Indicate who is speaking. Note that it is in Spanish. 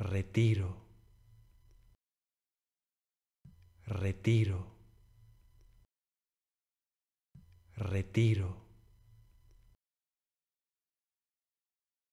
Speaker 1: retiro, retiro, retiro.